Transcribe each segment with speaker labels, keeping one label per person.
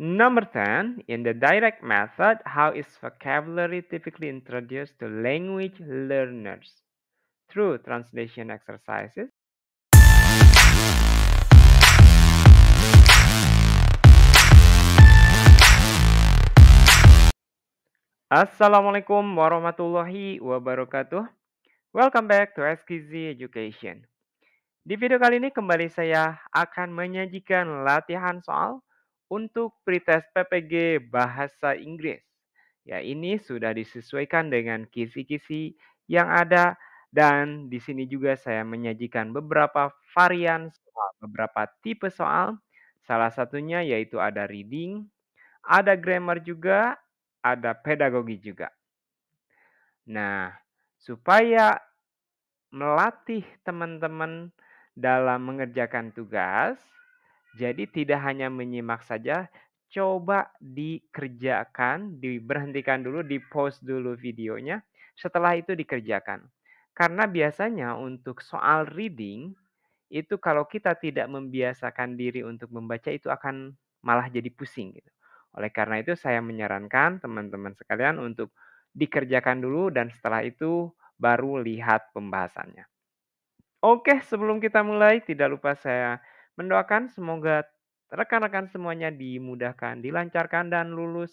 Speaker 1: Number 10, in the direct method, how is vocabulary typically introduced to language learners? Through translation exercises, Assalamualaikum warahmatullahi wabarakatuh. Welcome back to SKZ Education. Di video kali ini kembali saya akan menyajikan latihan soal untuk pretest PPG bahasa Inggris. Ya, ini sudah disesuaikan dengan kisi-kisi yang ada dan di sini juga saya menyajikan beberapa varian soal, beberapa tipe soal. Salah satunya yaitu ada reading, ada grammar juga, ada pedagogi juga. Nah, supaya melatih teman-teman dalam mengerjakan tugas, jadi tidak hanya menyimak saja, coba dikerjakan, diberhentikan dulu, di post dulu videonya, setelah itu dikerjakan. Karena biasanya untuk soal reading, itu kalau kita tidak membiasakan diri untuk membaca itu akan malah jadi pusing gitu. Oleh karena itu saya menyarankan teman-teman sekalian untuk dikerjakan dulu dan setelah itu baru lihat pembahasannya. Oke, sebelum kita mulai tidak lupa saya mendoakan semoga rekan-rekan semuanya dimudahkan, dilancarkan, dan lulus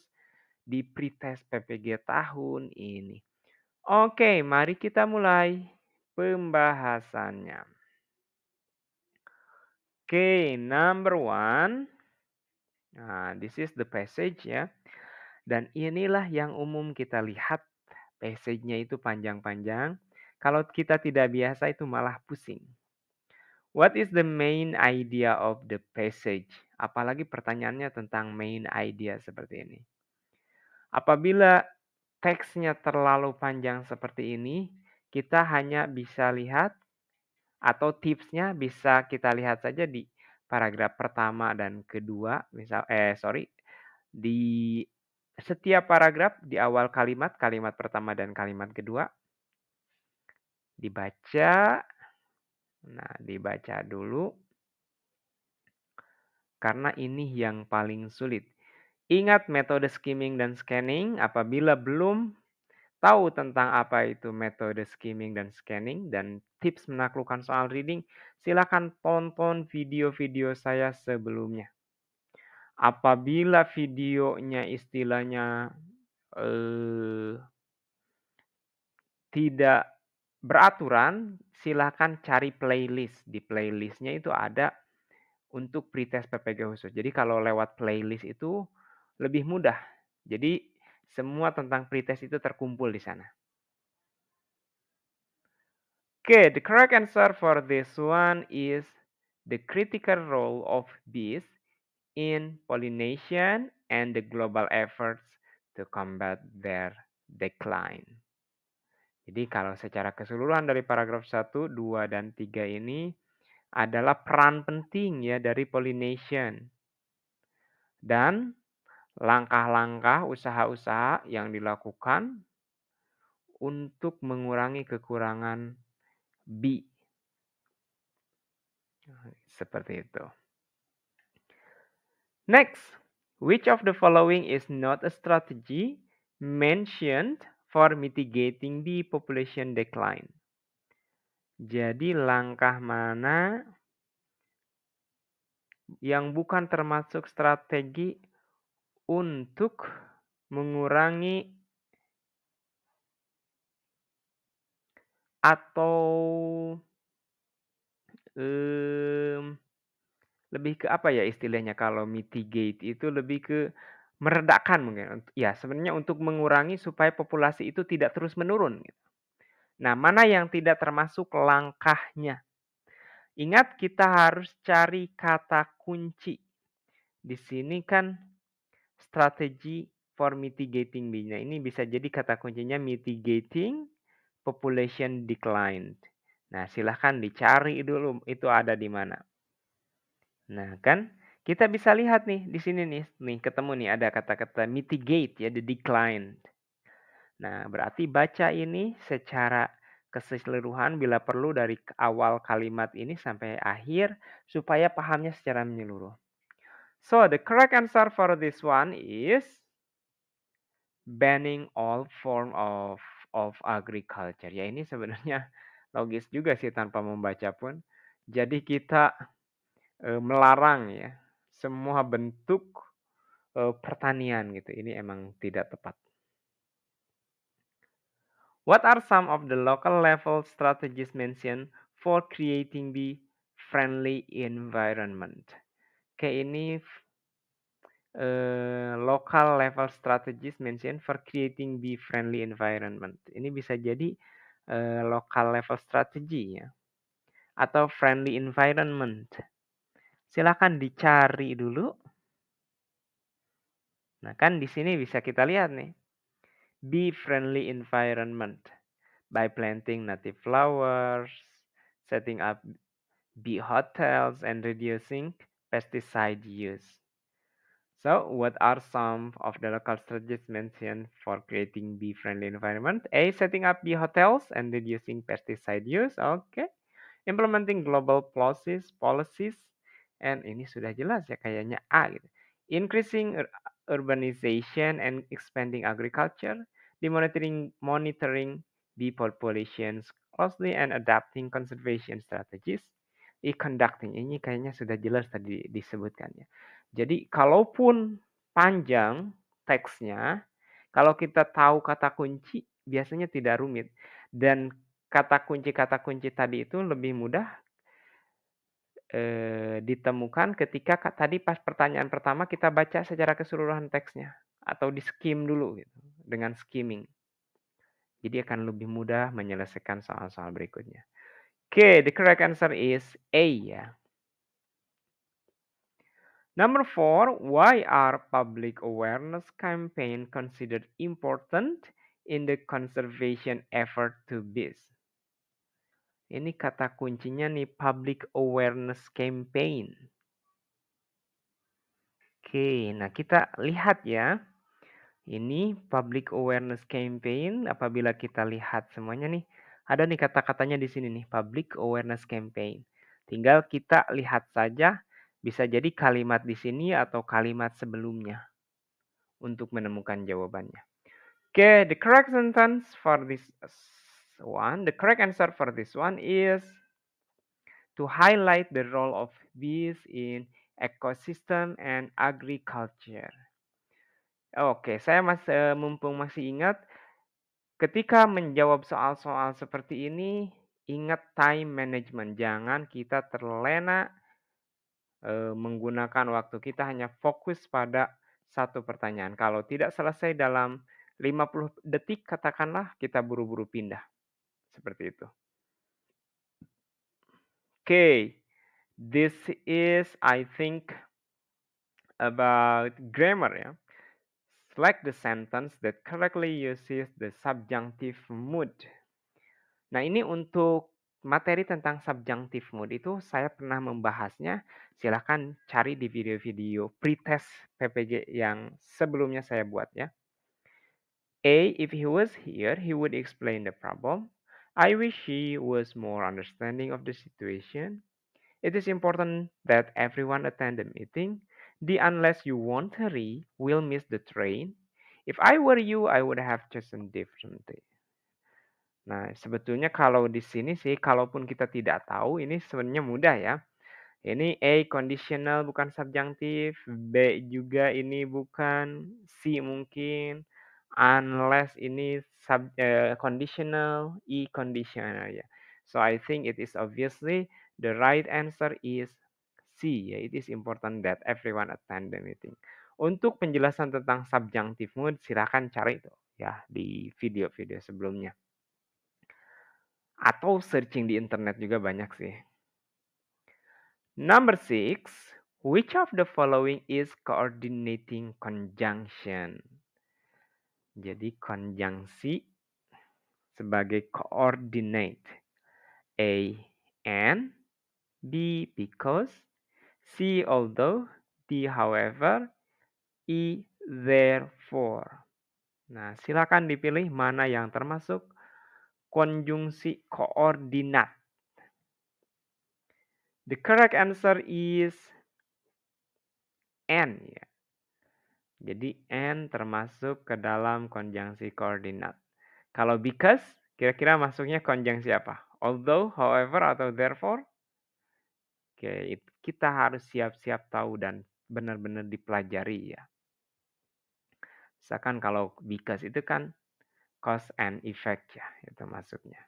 Speaker 1: di pretest PPG tahun ini. Oke, mari kita mulai pembahasannya. Oke, number one. Nah, this is the passage ya. Dan inilah yang umum kita lihat. Passage-nya itu panjang-panjang. Kalau kita tidak biasa itu malah pusing. What is the main idea of the passage? Apalagi pertanyaannya tentang main idea seperti ini. Apabila teksnya terlalu panjang seperti ini, kita hanya bisa lihat atau tipsnya bisa kita lihat saja di paragraf pertama dan kedua, misal eh sorry di setiap paragraf di awal kalimat, kalimat pertama dan kalimat kedua dibaca Nah, dibaca dulu. Karena ini yang paling sulit. Ingat metode skimming dan scanning apabila belum tahu tentang apa itu metode skimming dan scanning dan tips menaklukkan soal reading, silakan tonton video-video saya sebelumnya. Apabila videonya istilahnya eh, tidak beraturan, silahkan cari playlist. Di playlistnya itu ada untuk pretest PPG khusus. Jadi kalau lewat playlist itu lebih mudah. Jadi semua tentang pretest itu terkumpul di sana. Oke, okay, the correct answer for this one is the critical role of bees in pollination and the global efforts to combat their decline. Jadi kalau secara keseluruhan dari paragraf 1, 2, dan 3 ini adalah peran penting ya dari pollination. Dan langkah-langkah usaha-usaha yang dilakukan untuk mengurangi kekurangan B. Seperti itu. Next, which of the following is not a strategy mentioned for mitigating the population decline. Jadi langkah mana yang bukan termasuk strategi untuk mengurangi atau um, lebih ke apa ya istilahnya kalau mitigate itu lebih ke Meredakan mungkin. Ya, sebenarnya untuk mengurangi supaya populasi itu tidak terus menurun. Gitu. Nah, mana yang tidak termasuk langkahnya? Ingat kita harus cari kata kunci. Di sini kan strategi for mitigating B. ini bisa jadi kata kuncinya mitigating population decline. Nah, silahkan dicari dulu itu ada di mana. Nah, kan kita bisa lihat nih di sini nih, nih ketemu nih ada kata-kata mitigate ya, the decline. Nah, berarti baca ini secara keseluruhan bila perlu dari awal kalimat ini sampai akhir supaya pahamnya secara menyeluruh. So, the correct answer for this one is banning all form of of agriculture. Ya, ini sebenarnya logis juga sih tanpa membaca pun. Jadi kita eh, melarang ya semua bentuk e, pertanian gitu. Ini emang tidak tepat. What are some of the local level strategies mentioned for creating the friendly environment? Oke, ini uh, local level strategies mentioned for creating the friendly environment. Ini bisa jadi uh, local level strategy ya atau friendly environment. Silahkan dicari dulu. Nah, kan di sini bisa kita lihat nih. Be friendly environment by planting native flowers, setting up bee hotels, and reducing pesticide use. So, what are some of the local strategies mentioned for creating bee-friendly environment? A. Setting up bee hotels and reducing pesticide use. Okay. Implementing global policies, policies and ini sudah jelas ya kayaknya A gitu. Increasing urbanization and expanding agriculture, the monitoring monitoring the populations closely and adapting conservation strategies, the conducting ini kayaknya sudah jelas tadi disebutkan ya. Jadi kalaupun panjang teksnya, kalau kita tahu kata kunci biasanya tidak rumit dan kata kunci kata kunci tadi itu lebih mudah eh, ditemukan ketika tadi pas pertanyaan pertama kita baca secara keseluruhan teksnya atau di skim dulu gitu, dengan skimming. Jadi akan lebih mudah menyelesaikan soal-soal berikutnya. Oke, okay, the correct answer is A ya. Number four, why are public awareness campaign considered important in the conservation effort to bees? Ini kata kuncinya nih public awareness campaign. Oke, nah kita lihat ya. Ini public awareness campaign apabila kita lihat semuanya nih ada nih kata-katanya di sini nih public awareness campaign. Tinggal kita lihat saja bisa jadi kalimat di sini atau kalimat sebelumnya untuk menemukan jawabannya. Oke, okay, the correct sentence for this one, the correct answer for this one is to highlight the role of bees in ecosystem and agriculture. Oke, okay, saya masih eh, mumpung masih ingat ketika menjawab soal-soal seperti ini, ingat time management. Jangan kita terlena uh, menggunakan waktu. Kita hanya fokus pada satu pertanyaan. Kalau tidak selesai dalam 50 detik, katakanlah kita buru-buru pindah. Seperti itu. Oke, okay. this is I think about grammar ya. Select the sentence that correctly uses the subjunctive mood. Nah, ini untuk materi tentang subjunctive mood itu saya pernah membahasnya. Silahkan cari di video-video pretest PPG yang sebelumnya saya buat ya. A. If he was here, he would explain the problem. I wish she was more understanding of the situation. It is important that everyone attend the meeting. The unless you want hurry will miss the train. If I were you, I would have chosen differently. Nah, sebetulnya kalau di sini sih, kalaupun kita tidak tahu, ini sebenarnya mudah ya. Ini A conditional bukan subjunctive. B juga ini bukan, C mungkin, unless ini sub, uh, conditional e conditional ya. So I think it is obviously the right answer is C ya. Yeah. It is important that everyone attend the meeting. Untuk penjelasan tentang subjunctive mood silakan cari itu ya di video-video sebelumnya. Atau searching di internet juga banyak sih. Number six, which of the following is coordinating conjunction? Jadi konjungsi sebagai coordinate A and B because C although D however E therefore. Nah, silakan dipilih mana yang termasuk konjungsi koordinat. The correct answer is N ya. Jadi n termasuk ke dalam konjungsi koordinat. Kalau because kira-kira masuknya konjungsi apa? Although, however atau therefore? Oke, kita harus siap-siap tahu dan benar-benar dipelajari ya. Misalkan kalau because itu kan cause and effect ya, itu masuknya.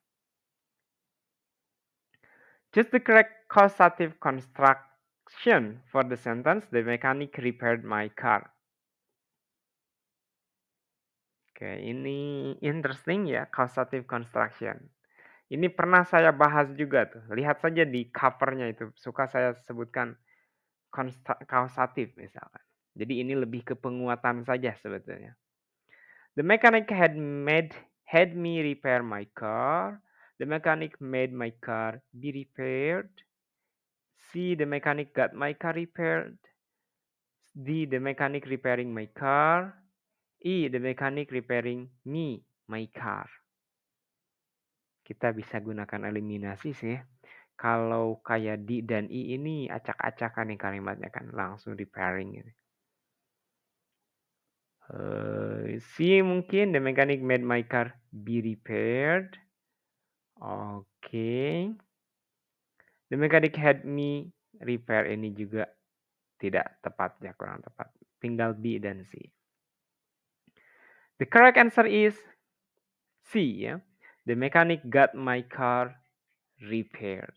Speaker 1: Just the correct causative construction for the sentence, the mechanic repaired my car. Oke, ini interesting ya, causative construction. Ini pernah saya bahas juga tuh. Lihat saja di covernya itu. Suka saya sebutkan causative misalkan. Jadi ini lebih ke penguatan saja sebetulnya. The mechanic had made had me repair my car. The mechanic made my car be repaired. C. The mechanic got my car repaired. D. The mechanic repairing my car. I The mechanic repairing me, my car. Kita bisa gunakan eliminasi sih. Kalau kayak D dan I ini acak-acakan nih kalimatnya kan. Langsung repairing gitu. Uh, C mungkin the mechanic made my car be repaired. Oke. Okay. The mechanic had me repair ini juga tidak tepat ya kurang tepat. Tinggal B dan C. The correct answer is C ya. The mechanic got my car repaired.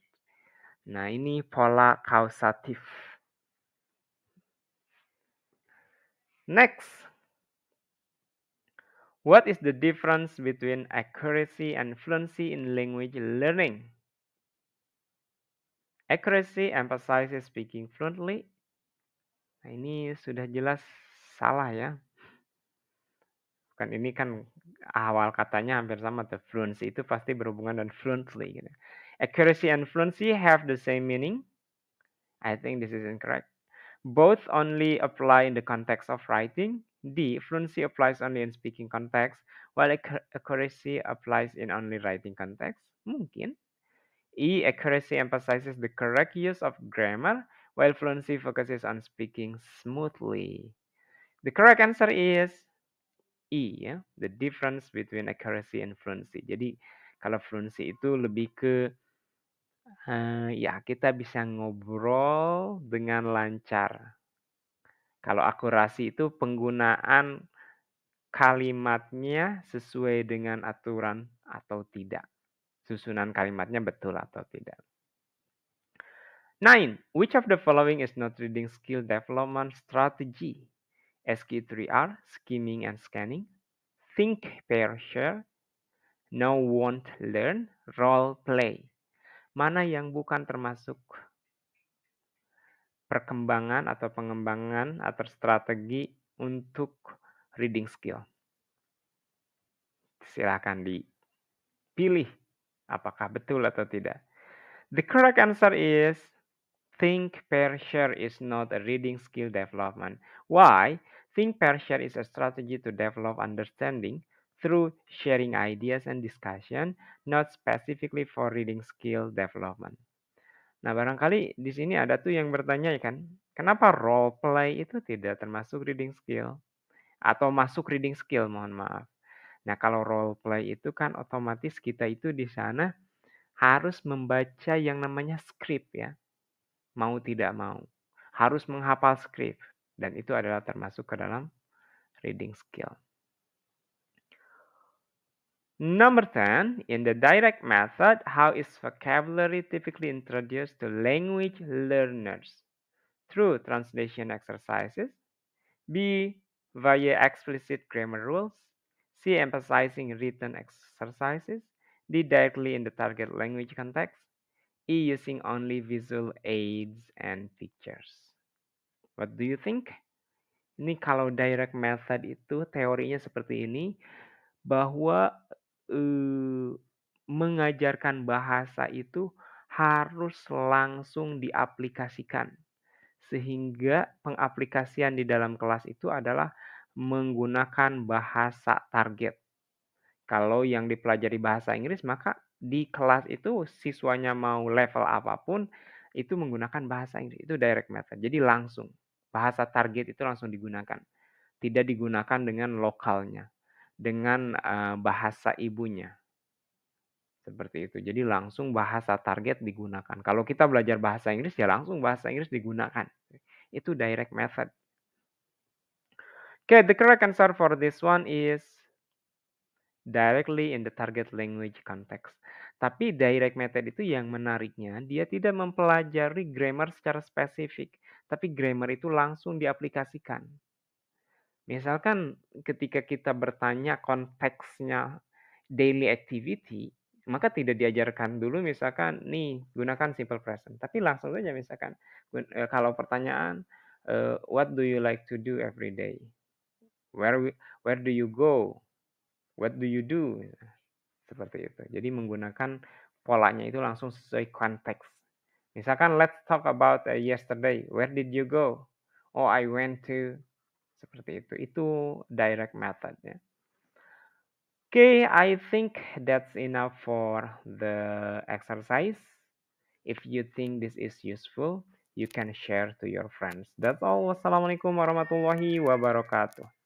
Speaker 1: Nah, ini pola kausatif. Next. What is the difference between accuracy and fluency in language learning? Accuracy emphasizes speaking fluently. Nah, ini sudah jelas salah ya kan ini kan awal katanya hampir sama the fluency itu pasti berhubungan dengan fluently gitu. Accuracy and fluency have the same meaning. I think this is incorrect. Both only apply in the context of writing. D. Fluency applies only in speaking context, while accuracy applies in only writing context. Mungkin. E. Accuracy emphasizes the correct use of grammar, while fluency focuses on speaking smoothly. The correct answer is E ya, the difference between accuracy and fluency. Jadi kalau fluency itu lebih ke uh, ya kita bisa ngobrol dengan lancar. Kalau akurasi itu penggunaan kalimatnya sesuai dengan aturan atau tidak. Susunan kalimatnya betul atau tidak. Nine. Which of the following is not reading skill development strategy? sk 3 r Skimming and Scanning, Think, Pair, Share, now won't Learn, Role Play. Mana yang bukan termasuk perkembangan atau pengembangan atau strategi untuk reading skill. Silahkan dipilih apakah betul atau tidak. The correct answer is think, pair, share is not a reading skill development. Why? Think, pair, share is a strategy to develop understanding through sharing ideas and discussion, not specifically for reading skill development. Nah, barangkali di sini ada tuh yang bertanya ya kan, kenapa role play itu tidak termasuk reading skill? Atau masuk reading skill, mohon maaf. Nah, kalau role play itu kan otomatis kita itu di sana harus membaca yang namanya script ya mau tidak mau harus menghafal skrip dan itu adalah termasuk ke dalam reading skill. Number 10, in the direct method, how is vocabulary typically introduced to language learners? Through translation exercises, B, via explicit grammar rules, C, emphasizing written exercises, D, directly in the target language context, using only visual aids and pictures. What do you think? Ini kalau direct method itu teorinya seperti ini bahwa uh, mengajarkan bahasa itu harus langsung diaplikasikan sehingga pengaplikasian di dalam kelas itu adalah menggunakan bahasa target. Kalau yang dipelajari bahasa Inggris maka di kelas itu siswanya mau level apapun itu menggunakan bahasa Inggris itu direct method jadi langsung bahasa target itu langsung digunakan tidak digunakan dengan lokalnya dengan bahasa ibunya seperti itu jadi langsung bahasa target digunakan kalau kita belajar bahasa Inggris ya langsung bahasa Inggris digunakan itu direct method okay the correct answer for this one is directly in the target language context. Tapi direct method itu yang menariknya, dia tidak mempelajari grammar secara spesifik, tapi grammar itu langsung diaplikasikan. Misalkan ketika kita bertanya konteksnya daily activity, maka tidak diajarkan dulu misalkan nih gunakan simple present, tapi langsung saja misalkan eh, kalau pertanyaan eh, what do you like to do every day? Where where do you go? What do you do? Seperti itu. Jadi menggunakan polanya itu langsung sesuai konteks. Misalkan let's talk about uh, yesterday. Where did you go? Oh, I went to seperti itu. Itu direct method ya. Okay, I think that's enough for the exercise. If you think this is useful, you can share to your friends. That's all. Wassalamualaikum warahmatullahi wabarakatuh.